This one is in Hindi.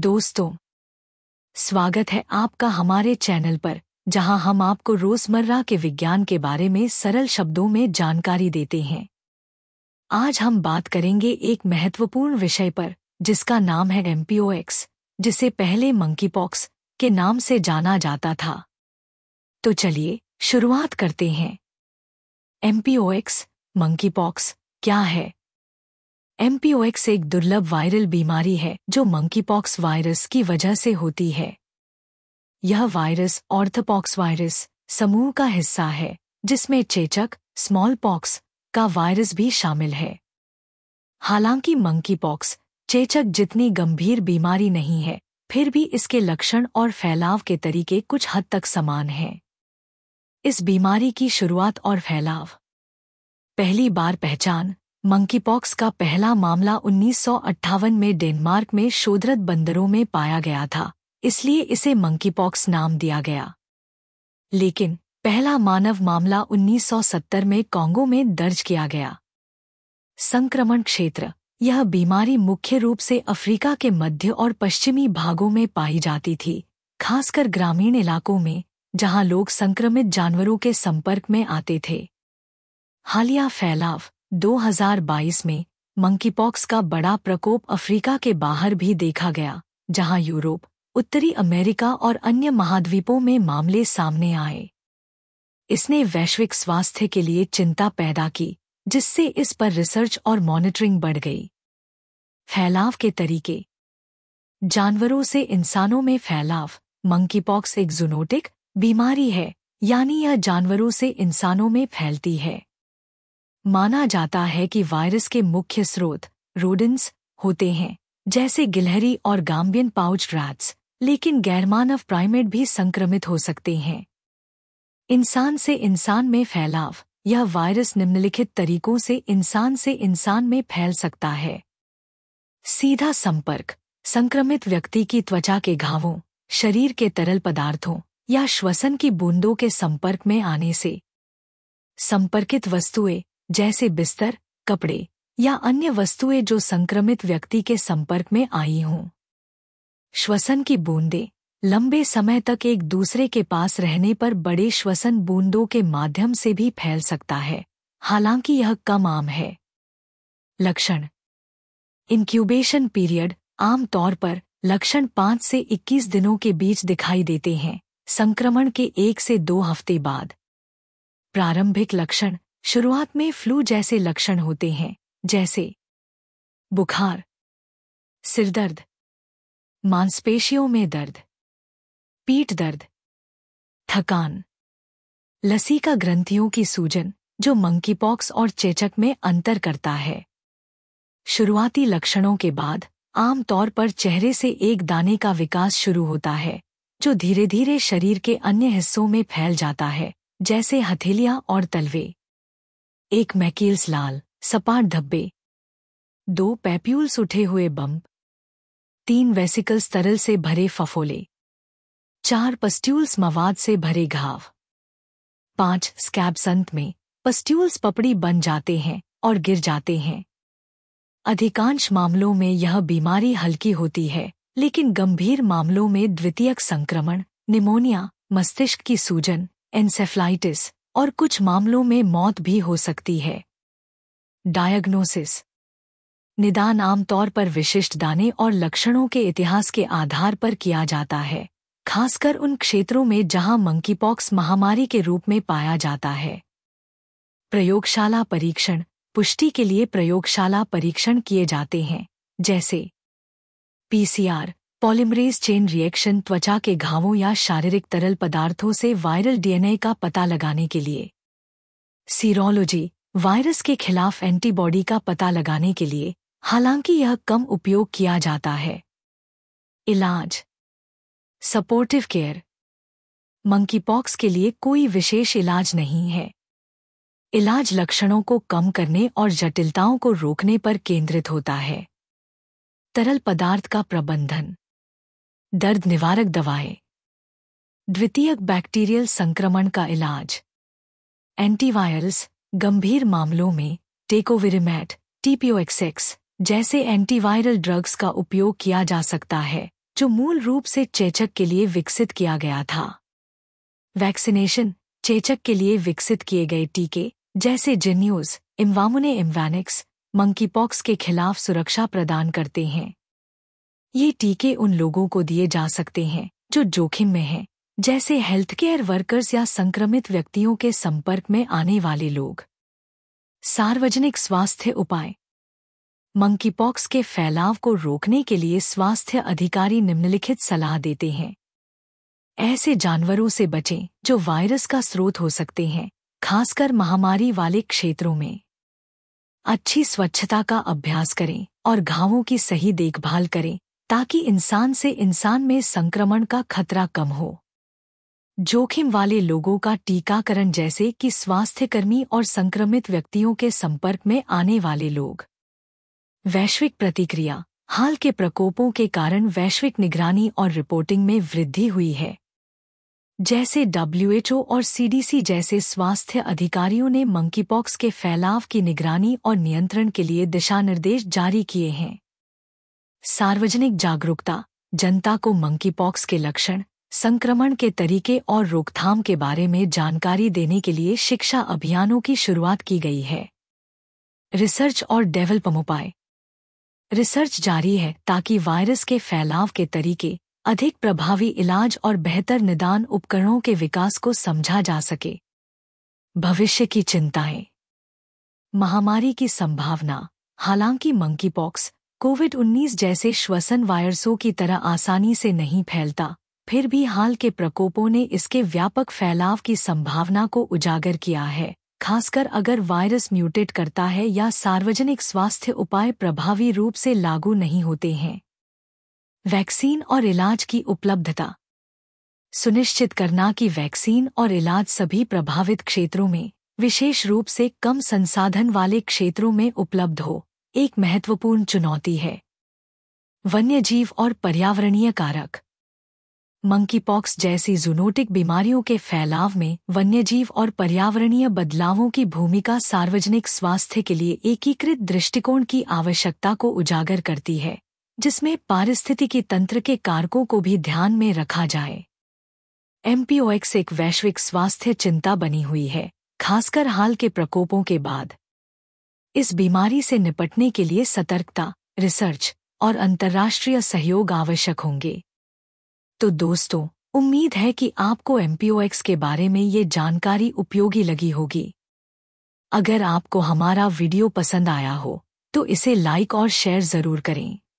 दोस्तों स्वागत है आपका हमारे चैनल पर जहां हम आपको रोजमर्रा के विज्ञान के बारे में सरल शब्दों में जानकारी देते हैं आज हम बात करेंगे एक महत्वपूर्ण विषय पर जिसका नाम है एम्पीओएक्स जिसे पहले मंकीपॉक्स के नाम से जाना जाता था तो चलिए शुरुआत करते हैं एम्पीओएक्स मंकीपॉक्स क्या है एमपीओएक्स एक दुर्लभ वायरल बीमारी है जो मंकीपॉक्स वायरस की वजह से होती है यह वायरस ऑर्थोपॉक्स वायरस समूह का हिस्सा है जिसमें चेचक स्मॉल पॉक्स का वायरस भी शामिल है हालांकि मंकीपॉक्स चेचक जितनी गंभीर बीमारी नहीं है फिर भी इसके लक्षण और फैलाव के तरीके कुछ हद तक समान हैं इस बीमारी की शुरुआत और फैलाव पहली बार पहचान मंकीपॉक्स का पहला मामला उन्नीस में डेनमार्क में शोधरत बंदरों में पाया गया था इसलिए इसे मंकीपॉक्स नाम दिया गया लेकिन पहला मानव मामला 1970 में कांगो में दर्ज किया गया संक्रमण क्षेत्र यह बीमारी मुख्य रूप से अफ्रीका के मध्य और पश्चिमी भागों में पाई जाती थी खासकर ग्रामीण इलाकों में जहां लोग संक्रमित जानवरों के संपर्क में आते थे हालिया फैलाव 2022 में मंकीपॉक्स का बड़ा प्रकोप अफ्रीका के बाहर भी देखा गया जहां यूरोप उत्तरी अमेरिका और अन्य महाद्वीपों में मामले सामने आए इसने वैश्विक स्वास्थ्य के लिए चिंता पैदा की जिससे इस पर रिसर्च और मॉनिटरिंग बढ़ गई फैलाव के तरीके जानवरों से इंसानों में फैलाव मंकीपॉक्स एक जूनोटिक बीमारी है यानी यह जानवरों से इंसानों में फैलती है माना जाता है कि वायरस के मुख्य स्रोत रोडेंस होते हैं जैसे गिलहरी और गाम्बियन पाउच रैट्स लेकिन गैरमानव प्राइमेट भी संक्रमित हो सकते हैं इंसान से इंसान में फैलाव यह वायरस निम्नलिखित तरीकों से इंसान से इंसान में फैल सकता है सीधा संपर्क संक्रमित व्यक्ति की त्वचा के घावों शरीर के तरल पदार्थों या श्वसन की बूंदों के संपर्क में आने से संपर्कित वस्तुएं जैसे बिस्तर कपड़े या अन्य वस्तुएं जो संक्रमित व्यक्ति के संपर्क में आई हों श्वसन की बूंदें लंबे समय तक एक दूसरे के पास रहने पर बड़े श्वसन बूंदों के माध्यम से भी फैल सकता है हालांकि यह कम आम है लक्षण इंक्यूबेशन पीरियड आमतौर पर लक्षण पांच से इक्कीस दिनों के बीच दिखाई देते हैं संक्रमण के एक से दो हफ्ते बाद प्रारंभिक लक्षण शुरुआत में फ्लू जैसे लक्षण होते हैं जैसे बुखार सिरदर्द मांसपेशियों में दर्द पीठ दर्द थकान लसी का ग्रंथियों की सूजन जो मंकीपॉक्स और चेचक में अंतर करता है शुरुआती लक्षणों के बाद आमतौर पर चेहरे से एक दाने का विकास शुरू होता है जो धीरे धीरे शरीर के अन्य हिस्सों में फैल जाता है जैसे हथेलियां और तलवे एक मैकेल्स लाल सपाट धब्बे दो पैप्यूल्स उठे हुए बम्प तीन वेसिकल्स तरल से भरे फफोले चार पस्ट्यूल्स मवाद से भरे घाव पांच स्कैबसंत में पस्ट्यूल्स पपड़ी बन जाते हैं और गिर जाते हैं अधिकांश मामलों में यह बीमारी हल्की होती है लेकिन गंभीर मामलों में द्वितीयक संक्रमण निमोनिया मस्तिष्क की सूजन एंसेफ्लाइटिस और कुछ मामलों में मौत भी हो सकती है डायग्नोसिस निदान आमतौर पर विशिष्ट दाने और लक्षणों के इतिहास के आधार पर किया जाता है खासकर उन क्षेत्रों में जहां मंकीपॉक्स महामारी के रूप में पाया जाता है प्रयोगशाला परीक्षण पुष्टि के लिए प्रयोगशाला परीक्षण किए जाते हैं जैसे पीसीआर पॉलिमरेज चेन रिएक्शन त्वचा के घावों या शारीरिक तरल पदार्थों से वायरल डीएनए का पता लगाने के लिए सीरोलॉजी वायरस के खिलाफ एंटीबॉडी का पता लगाने के लिए हालांकि यह कम उपयोग किया जाता है इलाज सपोर्टिव केयर मंकीपॉक्स के लिए कोई विशेष इलाज नहीं है इलाज लक्षणों को कम करने और जटिलताओं को रोकने पर केंद्रित होता है तरल पदार्थ का प्रबंधन दर्द निवारक दवाएं द्वितीयक बैक्टीरियल संक्रमण का इलाज एंटीवायरल्स गंभीर मामलों में टेकोविरिमेट टीपीओएक्सएक्स जैसे एंटीवायरल ड्रग्स का उपयोग किया जा सकता है जो मूल रूप से चेचक के लिए विकसित किया गया था वैक्सीनेशन चेचक के लिए विकसित किए गए टीके जैसे जिन्यूज इम्वामुने इम्वैनिक्स मंकीपॉक्स के खिलाफ सुरक्षा प्रदान करते हैं ये टीके उन लोगों को दिए जा सकते हैं जो जोखिम में हैं, जैसे हेल्थ केयर वर्कर्स या संक्रमित व्यक्तियों के संपर्क में आने वाले लोग सार्वजनिक स्वास्थ्य उपाय मंकीपॉक्स के फैलाव को रोकने के लिए स्वास्थ्य अधिकारी निम्नलिखित सलाह देते हैं ऐसे जानवरों से बचें जो वायरस का स्रोत हो सकते हैं खासकर महामारी वाले क्षेत्रों में अच्छी स्वच्छता का अभ्यास करें और घावों की सही देखभाल करें ताकि इंसान से इंसान में संक्रमण का खतरा कम हो जोखिम वाले लोगों का टीकाकरण जैसे कि स्वास्थ्यकर्मी और संक्रमित व्यक्तियों के संपर्क में आने वाले लोग वैश्विक प्रतिक्रिया हाल के प्रकोपों के कारण वैश्विक निगरानी और रिपोर्टिंग में वृद्धि हुई है जैसे डब्ल्यूएचओ और सीडीसी जैसे स्वास्थ्य अधिकारियों ने मंकीपॉक्स के फैलाव की निगरानी और नियंत्रण के लिए दिशा निर्देश जारी किए हैं सार्वजनिक जागरूकता जनता को मंकीपॉक्स के लक्षण संक्रमण के तरीके और रोकथाम के बारे में जानकारी देने के लिए शिक्षा अभियानों की शुरुआत की गई है रिसर्च और डेवलपम उपाय रिसर्च जारी है ताकि वायरस के फैलाव के तरीके अधिक प्रभावी इलाज और बेहतर निदान उपकरणों के विकास को समझा जा सके भविष्य की चिंताएं महामारी की संभावना हालांकि मंकीपॉक्स कोविड 19 जैसे श्वसन वायरसों की तरह आसानी से नहीं फैलता फिर भी हाल के प्रकोपों ने इसके व्यापक फैलाव की संभावना को उजागर किया है खासकर अगर वायरस म्यूटेट करता है या सार्वजनिक स्वास्थ्य उपाय प्रभावी रूप से लागू नहीं होते हैं वैक्सीन और इलाज की उपलब्धता सुनिश्चित करना कि वैक्सीन और इलाज सभी प्रभावित क्षेत्रों में विशेष रूप से कम संसाधन वाले क्षेत्रों में उपलब्ध हो एक महत्वपूर्ण चुनौती है वन्य जीव और पर्यावरणीय कारक मंकी पॉक्स जैसी जूनोटिक बीमारियों के फैलाव में वन्यजीव और पर्यावरणीय बदलावों की भूमिका सार्वजनिक स्वास्थ्य के लिए एकीकृत दृष्टिकोण की आवश्यकता को उजागर करती है जिसमें पारिस्थितिकी तंत्र के कारकों को भी ध्यान में रखा जाए एमपीओएक्स एक वैश्विक स्वास्थ्य चिंता बनी हुई है खासकर हाल के प्रकोपों के बाद इस बीमारी से निपटने के लिए सतर्कता रिसर्च और अंतर्राष्ट्रीय सहयोग आवश्यक होंगे तो दोस्तों उम्मीद है कि आपको एमपीओएक्स के बारे में ये जानकारी उपयोगी लगी होगी अगर आपको हमारा वीडियो पसंद आया हो तो इसे लाइक और शेयर जरूर करें